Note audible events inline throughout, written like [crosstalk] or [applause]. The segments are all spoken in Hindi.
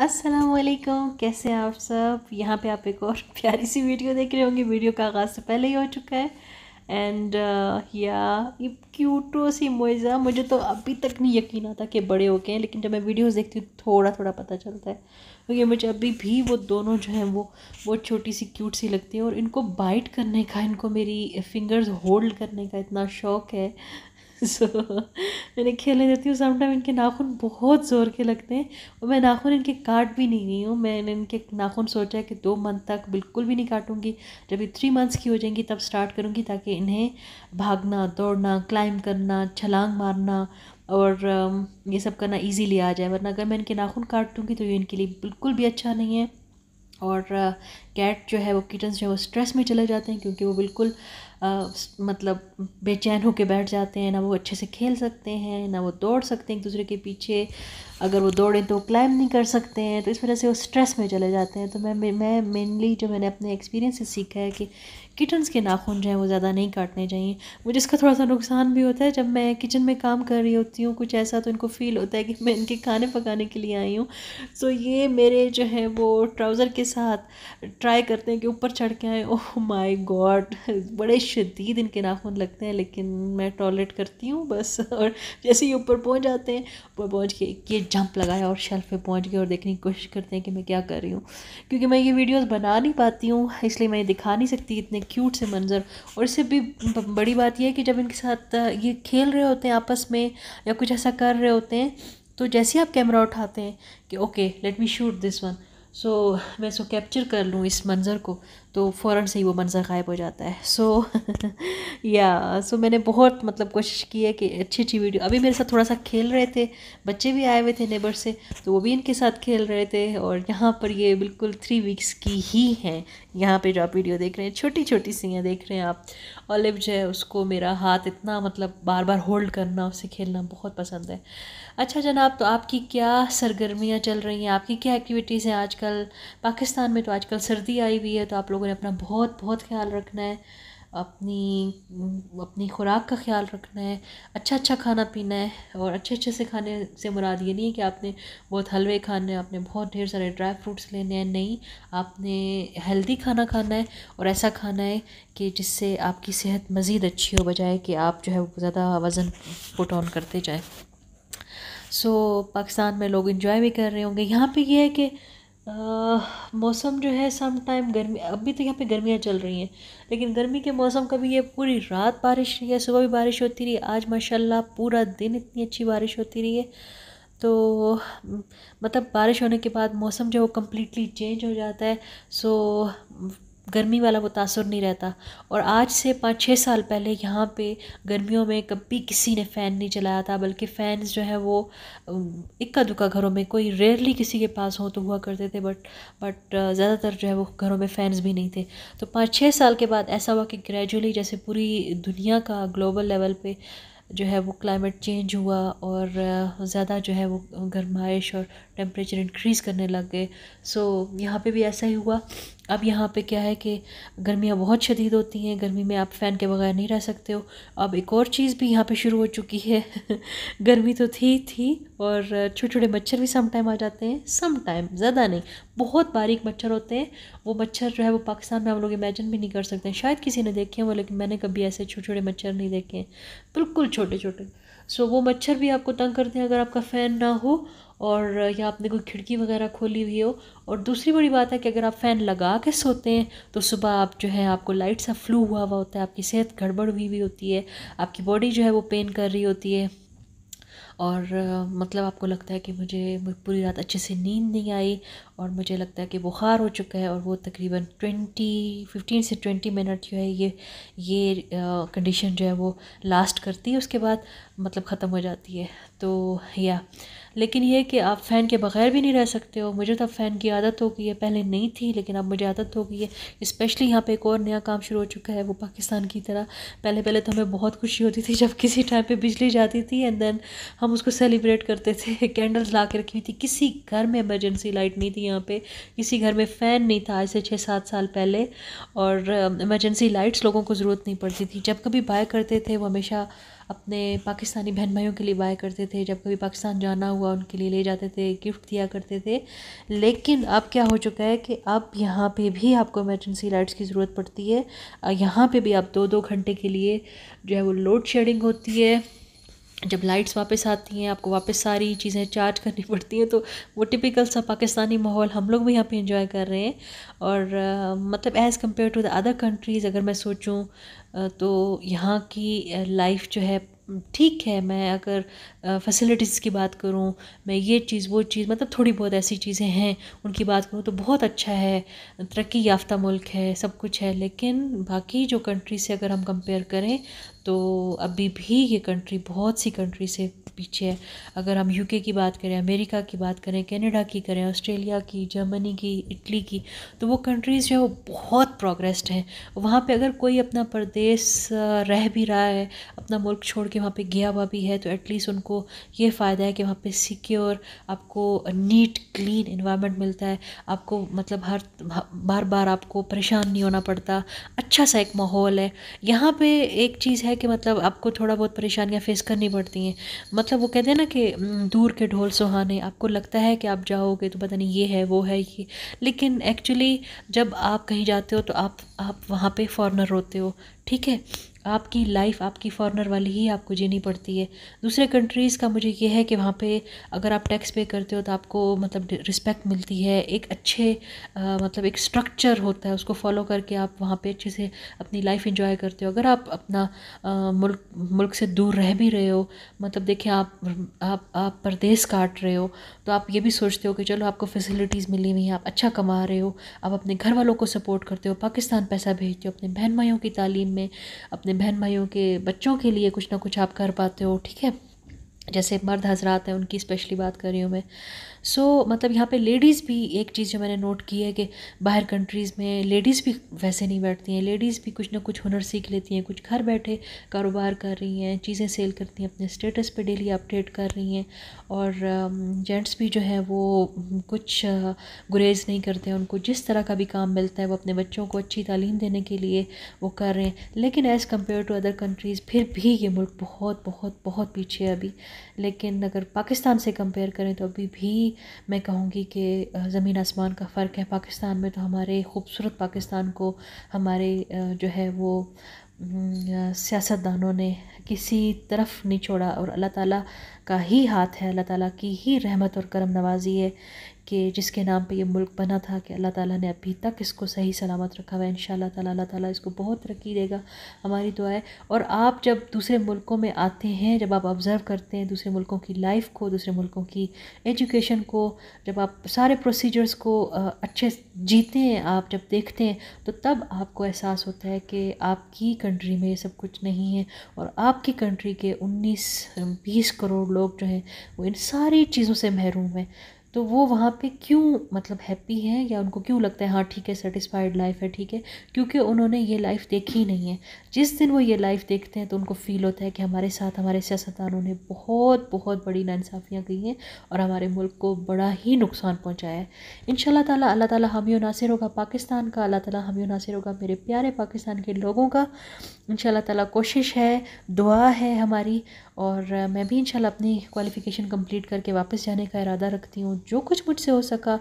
असलम कैसे हैं आप सब यहाँ पे आप एक और [laughs] प्यारी सी वीडियो देख रहे होंगे वीडियो का आगाज़ से तो पहले ही हो चुका है एंड uh, या ये क्यूटो सी मोज़ा मुझे तो अभी तक नहीं यकीन आता कि बड़े हो गए हैं लेकिन जब मैं वीडियोस देखती हूँ थोड़ा थोड़ा पता चलता है क्योंकि तो मुझे अभी भी वो दोनों जो हैं वो वो छोटी सी क्यूट सी लगती है और इनको बाइट करने का इनको मेरी फिंगर्स होल्ड करने का इतना शौक़ है सो [laughs] मैंने खेलने देती हूँ समटाइम इनके नाखून बहुत ज़ोर के लगते हैं और मैं नाखून इनके काट भी नहीं रही हूँ मैंने इनके नाखून सोचा है कि दो मंथ तक बिल्कुल भी नहीं काटूँगी जब ये थ्री मंथ्स की हो जाएंगी तब स्टार्ट करूँगी ताकि इन्हें भागना दौड़ना क्लाइम करना छलांग मारना और um, ये सब करना ईजीली आ जाए वरना अगर मैं इनके नाखून काट दूँगी तो ये इनके लिए बिल्कुल भी अच्छा नहीं है और कैट uh, जो है वो किटन्स जो है वो स्ट्रेस में चले जाते हैं क्योंकि वो बिल्कुल मतलब बेचैन होकर बैठ जाते हैं ना वो अच्छे से खेल सकते हैं ना वो दौड़ सकते हैं एक दूसरे के पीछे अगर वो दौड़ें तो क्लाइम नहीं कर सकते हैं तो इस वजह से वो स्ट्रेस में चले जाते हैं तो मैं मैं मेनली जो मैंने अपने एक्सपीरियंस से सीखा है कि किटन्स के नाखून जो हैं वो ज़्यादा नहीं काटने चाहिए मुझे इसका थोड़ा सा नुकसान भी होता है जब मैं किचन में काम कर रही होती हूँ कुछ ऐसा तो इनको फील होता है कि मैं इनके खाने पकाने के लिए आई हूँ सो ये मेरे जो है वो ट्राउज़र के साथ ट्राई करते हैं कि ऊपर चढ़ के आए ओह माई गॉड बड़े शदीद इनके नाखून लगते हैं लेकिन मैं टॉयलेट करती हूँ बस [laughs] और जैसे ही ऊपर पहुँच जाते हैं ऊपर पहुँच के ये जंप लगाया और शेल्फ़ पे पहुंच गया और देखने की कोशिश करते हैं कि मैं क्या कर रही हूँ क्योंकि मैं ये वीडियोस बना नहीं पाती हूँ इसलिए मैं दिखा नहीं सकती इतने क्यूट से मंज़र और इससे भी बड़ी बात यह है कि जब इनके साथ ये खेल रहे होते हैं आपस में या कुछ ऐसा कर रहे होते हैं तो जैसे ही आप कैमरा उठाते हैं कि okay let me shoot this one so so, मैं इसको कैप्चर कर लूँ इस मंज़र को तो फ़ौर से ही वो मंज़र गायब हो जाता है सो या सो मैंने बहुत मतलब कोशिश की है कि अच्छी अच्छी वीडियो अभी मेरे साथ थोड़ा सा खेल रहे थे बच्चे भी आए हुए थे नेबर से तो वो भी इनके साथ खेल रहे थे और यहाँ पर ये बिल्कुल थ्री वीक्स की ही हैं यहाँ पे जो आप वीडियो देख रहे हैं छोटी छोटी सी हैं देख रहे हैं आप ऑलिव जो है उसको मेरा हाथ इतना मतलब बार बार होल्ड करना उससे खेलना बहुत पसंद है अच्छा जनाब तो आपकी क्या सरगर्मियाँ चल रही हैं आपकी क्या एक्टिविटीज़ हैं आज आजकल पाकिस्तान में तो आजकल सर्दी आई हुई है तो आप लोगों ने अपना बहुत बहुत ख्याल रखना है अपनी अपनी खुराक का ख्याल रखना है अच्छा अच्छा खाना पीना है और अच्छे अच्छे से खाने से मुराद ये नहीं है कि आपने बहुत हलवे खाने हैं आपने बहुत ढेर सारे ड्राई फ्रूट्स लेने हैं नहीं आपने हेल्दी खाना खाना है और ऐसा खाना है कि जिससे आपकी सेहत मज़ीद अच्छी हो बजाय कि आप जो है ज़्यादा वज़न पुट ऑन करते जाएँ सो so, पाकिस्तान में लोग इन्जॉय भी कर रहे होंगे यहाँ पर ये यह है कि मौसम जो है सम टाइम गर्मी अभी तो यहाँ पे गर्मियाँ चल रही हैं लेकिन गर्मी के मौसम कभी ये पूरी रात बारिश रही है सुबह भी बारिश होती रही आज माशाल्लाह पूरा दिन इतनी अच्छी बारिश होती रही है तो मतलब बारिश होने के बाद मौसम जो है वो कम्प्लीटली चेंज हो जाता है सो गर्मी वाला वो तासर नहीं रहता और आज से पाँच छः साल पहले यहाँ पे गर्मियों में कभी किसी ने फ़ैन नहीं चलाया था बल्कि फ़ैन्स जो है वो इक्का दुक्का घरों में कोई रेयरली किसी के पास हो तो हुआ करते थे बट बट ज़्यादातर जो है वो घरों में फ़ैन्स भी नहीं थे तो पाँच छः साल के बाद ऐसा हुआ कि ग्रेजुअली जैसे पूरी दुनिया का ग्लोबल लेवल पर जो है वो क्लाइमेट चेंज हुआ और ज़्यादा जो है वो गर्माइश और टेम्परेचर इंक्रीज़ करने लग गए सो यहाँ पे भी ऐसा ही हुआ अब यहाँ पे क्या है कि गर्मियाँ बहुत शदीद होती हैं गर्मी में आप फ़ैन के बगैर नहीं रह सकते हो अब एक और चीज़ भी यहाँ पे शुरू हो चुकी है [laughs] गर्मी तो थी थी और छोटे छोटे मच्छर भी सम टाइम आ जाते हैं सम टाइम ज़्यादा नहीं बहुत बारीक मच्छर होते हैं वो मच्छर जो है वो पाकिस्तान में हम लोग इमेजन भी नहीं कर सकते शायद किसी ने देखे वो लेकिन मैंने कभी ऐसे छोटे छोटे मच्छर नहीं देखे हैं बिल्कुल छोटे छोटे सो वो मच्छर भी आपको तंग करते हैं अगर आपका फ़ैन ना हो और या आपने कोई खिड़की वगैरह खोली हुई हो और दूसरी बड़ी बात है कि अगर आप फ़ैन लगा के सोते हैं तो सुबह आप जो है आपको लाइट सा फ्लू हुआ हुआ होता है आपकी सेहत गड़बड़ हुई हुई होती है आपकी बॉडी जो है वो पेन कर रही होती है और मतलब आपको लगता है कि मुझे, पूरी रात अच्छे से नींद नहीं आई और मुझे लगता है कि बुखार हो चुका है और वो तकरीबन ट्वेंटी फिफ्टीन से ट्वेंटी मिनट जो है ये ये कंडीशन जो है वो लास्ट करती है उसके बाद मतलब ख़त्म हो जाती है तो या yeah. लेकिन यह कि आप फ़ैन के बग़ैर भी नहीं रह सकते हो मुझे तो अब फ़ैन की आदत हो गई है पहले नहीं थी लेकिन अब मुझे आदत हो गई है स्पेशली यहाँ पे एक और नया काम शुरू हो चुका है वो पाकिस्तान की तरह पहले पहले तो हमें बहुत खुशी होती थी जब किसी टाइम पर बिजली जाती थी एंड देन हम उसको सेलिब्रेट करते थे कैंडल्स [laughs] ला के रखी हुई थी किसी घर में एमरजेंसी लाइट नहीं थी यहाँ पर किसी घर में फ़ैन नहीं था आज से छः सात साल पहले और एमरजेंसी um, लाइट्स लोगों को ज़रूरत नहीं पड़ती थी जब कभी बाय करते थे वो हमेशा अपने पाकिस्तानी बहन भाइयों के लिए बाय करते थे जब कभी पाकिस्तान जाना हुआ उनके लिए ले जाते थे गिफ्ट दिया करते थे लेकिन अब क्या हो चुका है कि अब यहाँ पे भी आपको इमरजेंसी लाइट्स की ज़रूरत पड़ती है यहाँ पे भी आप दो दो घंटे के लिए जो है वो लोड शेडिंग होती है जब लाइट्स वापस आती हैं आपको वापस सारी चीज़ें चार्ज करनी [laughs] पड़ती हैं तो वो टिपिकल सा पाकिस्तानी माहौल हम लोग भी यहाँ पे इंजॉय कर रहे हैं और आ, मतलब as compare to the other countries अगर मैं सोचूं तो यहाँ की लाइफ जो है ठीक है मैं अगर फैसिलिटीज़ की बात करूँ मैं ये चीज़ वो चीज़ मतलब थोड़ी बहुत ऐसी चीज़ें हैं उनकी बात करूँ तो बहुत अच्छा है तरक्की याफ्ता मुल्क है सब कुछ है लेकिन बाकी जो कंट्री से अगर हम कंपेयर करें तो अभी भी ये कंट्री बहुत सी कंट्री से पीछे है अगर हम यूके की बात करें अमेरिका की बात करें कनाडा की करें ऑस्ट्रेलिया की जर्मनी की इटली की तो वो कंट्रीज़ जो है वो बहुत प्रोग्रेस्ड हैं वहाँ पे अगर कोई अपना प्रदेश रह भी रहा है अपना मुल्क छोड़ के वहाँ पे गया हुआ भी है तो एटलीस्ट उनको ये फ़ायदा है कि वहाँ पे सिक्योर आपको नीट क्लीन इन्वायरमेंट मिलता है आपको मतलब हर बार बार आपको परेशान नहीं होना पड़ता अच्छा सा एक माहौल है यहाँ पर एक चीज़ है है कि मतलब आपको थोड़ा बहुत परेशानियाँ फेस करनी पड़ती हैं मतलब वो कहते हैं ना कि दूर के ढोल सुहाने आपको लगता है कि आप जाओगे तो पता नहीं ये है वो है ये लेकिन एक्चुअली जब आप कहीं जाते हो तो आप आप वहाँ पे फॉरनर होते हो ठीक है आपकी लाइफ आपकी फॉरनर वाली ही आपको जीनी पड़ती है दूसरे कंट्रीज़ का मुझे ये है कि वहाँ पे अगर आप टैक्स पे करते हो तो आपको मतलब रिस्पेक्ट मिलती है एक अच्छे आ, मतलब एक स्ट्रक्चर होता है उसको फॉलो करके आप वहाँ पे अच्छे से अपनी लाइफ इंजॉय करते हो अगर आप अपना आ, मुल्क मुल्क से दूर रह भी रहे हो मतलब देखिए आप आप आप परदेस काट रहे हो तो आप ये भी सोचते हो कि चलो आपको फैसिलिटीज़ मिली हुई हैं आप अच्छा कमा रहे हो आप अपने घर वालों को सपोर्ट करते हो पाकिस्तान पैसा भेजते हो अपने बहन भाइयों की तालीम में अपने अपने बहन भाइयों के बच्चों के लिए कुछ ना कुछ आप कर पाते हो ठीक है जैसे मर्द हजरात हैं उनकी स्पेशली बात कर रही हूँ मैं सो so, मतलब यहाँ पे लेडीज़ भी एक चीज़ जो मैंने नोट की है कि बाहर कंट्रीज़ में लेडीज़ भी वैसे नहीं बैठती हैं लेडीज़ भी कुछ ना कुछ हुनर सीख लेती हैं कुछ घर बैठे कारोबार कर रही हैं चीज़ें सेल करती हैं अपने स्टेटस पे डेली अपडेट कर रही हैं और जेंट्स um, भी जो है वो कुछ uh, गुरेज नहीं करते हैं उनको जिस तरह का भी काम मिलता है वो अपने बच्चों को अच्छी तालीम देने के लिए वो कर रहे हैं लेकिन as compare to other countries फिर भी ये मुल्क बहुत बहुत बहुत पीछे है अभी लेकिन अगर पाकिस्तान से कंपेयर करें तो अभी भी मैं कहूँगी कि ज़मीन आसमान का फ़र्क है पाकिस्तान में तो हमारे खूबसूरत पाकिस्तान को हमारे जो है वो सियासतदानों ने किसी तरफ नहीं छोड़ा और अल्लाह ताला का ही हाथ है अल्लाह ताला की ही रहमत और करम नवाज़ी है कि जिसके नाम पे ये मुल्क बना था कि अल्लाह ताला ने अभी तक इसको सही सलामत रखा हुआ है इन ताला अल्लाह ताला इसको बहुत तरक्की देगा हमारी दुआ है और आप जब दूसरे मुल्कों में आते हैं जब आप ऑब्ज़र्व करते हैं दूसरे मुल्कों की लाइफ को दूसरे मुल्कों की एजुकेशन को जब आप सारे प्रोसीजर्स को अच्छे जीते हैं आप जब देखते हैं तो तब आपको एहसास होता है कि आपकी कंट्री में ये सब कुछ नहीं है और आपकी कंट्री के उन्नीस बीस करोड़ लोग जो हैं वो इन सारी चीज़ों से महरूम हैं तो वो वहाँ पे क्यों मतलब हैप्पी हैं या उनको क्यों लगता है हाँ ठीक है सेटिस्फाइड लाइफ है ठीक है क्योंकि उन्होंने ये लाइफ देखी नहीं है जिस दिन वो ये लाइफ देखते हैं तो उनको फ़ील होता है कि हमारे साथ हमारे सियासतदानों ने बहुत बहुत बड़ी नासाफियाँ की हैं और हमारे मुल्क को बड़ा ही नुकसान पहुँचाया है इन तला अल्लाह ताली हमी नासिर होगा पाकिस्तान का अल्लाह ताली हमी नासिर होगा मेरे प्यारे पाकिस्तान के लोगों का इन ताला कोशिश है दुआ है हमारी और मैं भी इंशाल्लाह अपनी क्वालिफ़िकेशन कंप्लीट करके वापस जाने का इरादा रखती हूँ जो कुछ मुझसे हो सका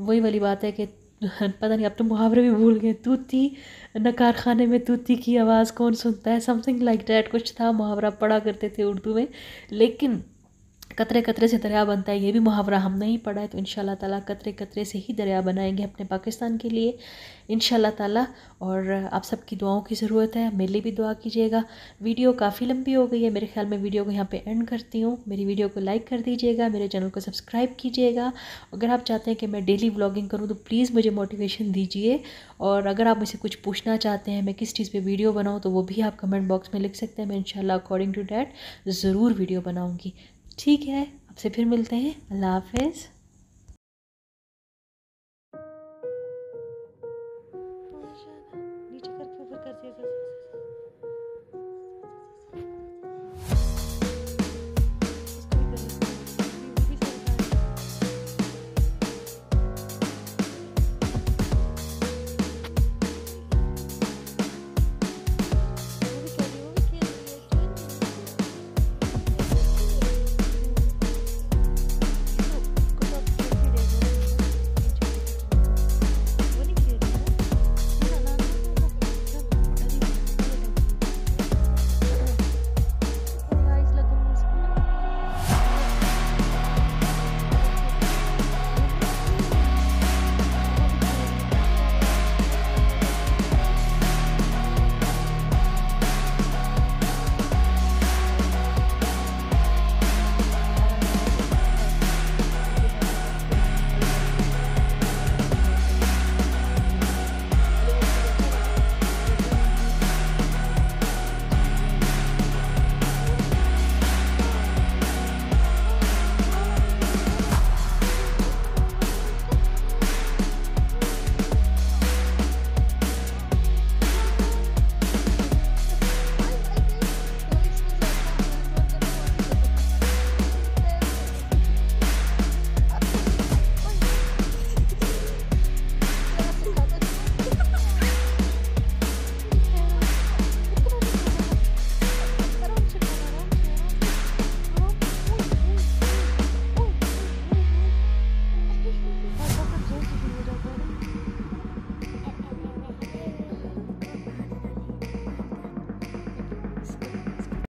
वही वाली बात है कि [laughs] पता नहीं अब तो मुहावरे भी भूल गए तूती न कारखाने में तूती की आवाज़ कौन सुनता है समथिंग लाइक डैट कुछ था मुहावरा पढ़ा करते थे उर्दू में लेकिन कतरे कतरे से दरिया बनता है ये भी मुहावरा हमने ही पढ़ा है तो इन ताला कतरे कतरे से ही दरिया बनाएंगे अपने पाकिस्तान के लिए इन ताला और आप सबकी दुआओं की ज़रूरत है मेरे लिए भी दुआ कीजिएगा वीडियो काफ़ी लंबी हो गई है मेरे ख्याल में वीडियो को यहाँ पे एंड करती हूँ मेरी वीडियो को लाइक कर दीजिएगा मेरे चैनल को सब्सक्राइब कीजिएगा अगर आप चाहते हैं कि मैं डेली ब्लॉगिंग करूँ तो प्लीज़ मुझे मोटिवेशन दीजिए और अगर आप मुझे कुछ पूछना चाहते हैं मैं किस चीज़ पर वीडियो बनाऊँ तो वो भी आप कमेंट बॉक्स में लिख सकते हैं मैं इन अकॉर्डिंग टू डैट ज़रूर वीडियो बनाऊँगी ठीक है आपसे फिर मिलते हैं अल्लाह हाफिज़